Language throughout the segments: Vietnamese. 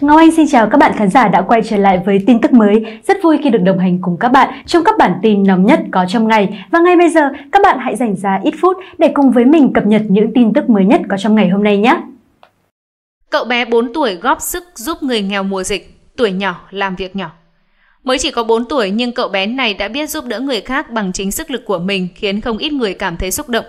Ngọc Anh xin chào các bạn khán giả đã quay trở lại với tin tức mới. Rất vui khi được đồng hành cùng các bạn trong các bản tin nóng nhất có trong ngày. Và ngay bây giờ, các bạn hãy dành ra ít phút để cùng với mình cập nhật những tin tức mới nhất có trong ngày hôm nay nhé. Cậu bé 4 tuổi góp sức giúp người nghèo mùa dịch, tuổi nhỏ làm việc nhỏ. Mới chỉ có 4 tuổi nhưng cậu bé này đã biết giúp đỡ người khác bằng chính sức lực của mình khiến không ít người cảm thấy xúc động.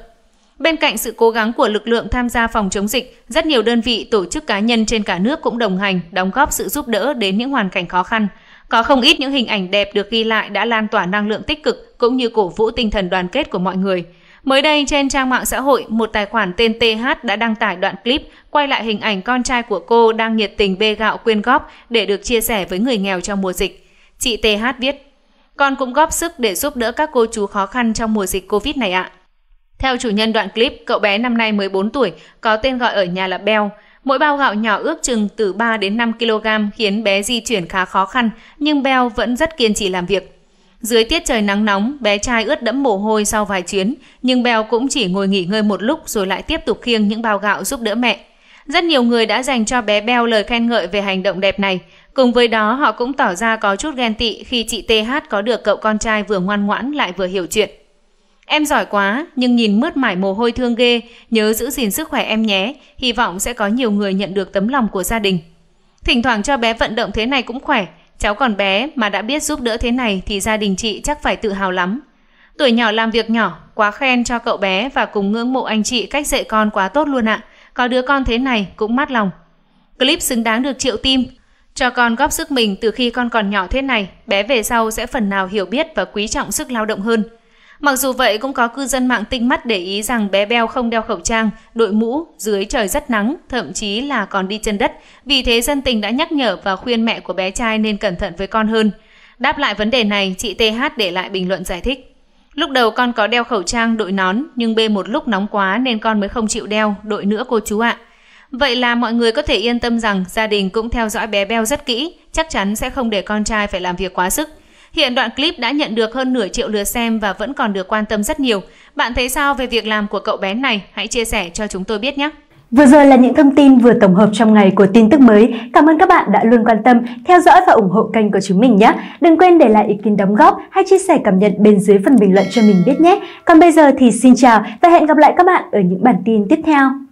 Bên cạnh sự cố gắng của lực lượng tham gia phòng chống dịch, rất nhiều đơn vị, tổ chức cá nhân trên cả nước cũng đồng hành, đóng góp sự giúp đỡ đến những hoàn cảnh khó khăn. Có không ít những hình ảnh đẹp được ghi lại đã lan tỏa năng lượng tích cực cũng như cổ vũ tinh thần đoàn kết của mọi người. Mới đây trên trang mạng xã hội, một tài khoản tên TH đã đăng tải đoạn clip quay lại hình ảnh con trai của cô đang nhiệt tình bê gạo quyên góp để được chia sẻ với người nghèo trong mùa dịch. Chị TH viết: "Con cũng góp sức để giúp đỡ các cô chú khó khăn trong mùa dịch Covid này ạ." À. Theo chủ nhân đoạn clip, cậu bé năm nay 14 tuổi, có tên gọi ở nhà là Beo. Mỗi bao gạo nhỏ ước chừng từ 3 đến 5 kg khiến bé di chuyển khá khó khăn, nhưng Beo vẫn rất kiên trì làm việc. Dưới tiết trời nắng nóng, bé trai ướt đẫm mồ hôi sau vài chuyến, nhưng Bèo cũng chỉ ngồi nghỉ ngơi một lúc rồi lại tiếp tục khiêng những bao gạo giúp đỡ mẹ. Rất nhiều người đã dành cho bé Bèo lời khen ngợi về hành động đẹp này. Cùng với đó, họ cũng tỏ ra có chút ghen tị khi chị TH có được cậu con trai vừa ngoan ngoãn lại vừa hiểu chuyện. Em giỏi quá, nhưng nhìn mướt mải mồ hôi thương ghê, nhớ giữ gìn sức khỏe em nhé, hy vọng sẽ có nhiều người nhận được tấm lòng của gia đình. Thỉnh thoảng cho bé vận động thế này cũng khỏe, cháu còn bé mà đã biết giúp đỡ thế này thì gia đình chị chắc phải tự hào lắm. Tuổi nhỏ làm việc nhỏ, quá khen cho cậu bé và cùng ngưỡng mộ anh chị cách dạy con quá tốt luôn ạ. Có đứa con thế này cũng mát lòng. Clip xứng đáng được triệu tim. Cho con góp sức mình từ khi con còn nhỏ thế này, bé về sau sẽ phần nào hiểu biết và quý trọng sức lao động hơn. Mặc dù vậy cũng có cư dân mạng tinh mắt để ý rằng bé Beo không đeo khẩu trang, đội mũ dưới trời rất nắng, thậm chí là còn đi chân đất. Vì thế dân tình đã nhắc nhở và khuyên mẹ của bé trai nên cẩn thận với con hơn. Đáp lại vấn đề này, chị TH để lại bình luận giải thích. Lúc đầu con có đeo khẩu trang đội nón, nhưng bê một lúc nóng quá nên con mới không chịu đeo, đội nữa cô chú ạ. Vậy là mọi người có thể yên tâm rằng gia đình cũng theo dõi bé Beo rất kỹ, chắc chắn sẽ không để con trai phải làm việc quá sức. Hiện đoạn clip đã nhận được hơn nửa triệu lượt xem và vẫn còn được quan tâm rất nhiều. Bạn thấy sao về việc làm của cậu bé này? Hãy chia sẻ cho chúng tôi biết nhé! Vừa rồi là những thông tin vừa tổng hợp trong ngày của tin tức mới. Cảm ơn các bạn đã luôn quan tâm, theo dõi và ủng hộ kênh của chúng mình nhé. Đừng quên để lại ý kiến đóng góp hay chia sẻ cảm nhận bên dưới phần bình luận cho mình biết nhé. Còn bây giờ thì xin chào và hẹn gặp lại các bạn ở những bản tin tiếp theo.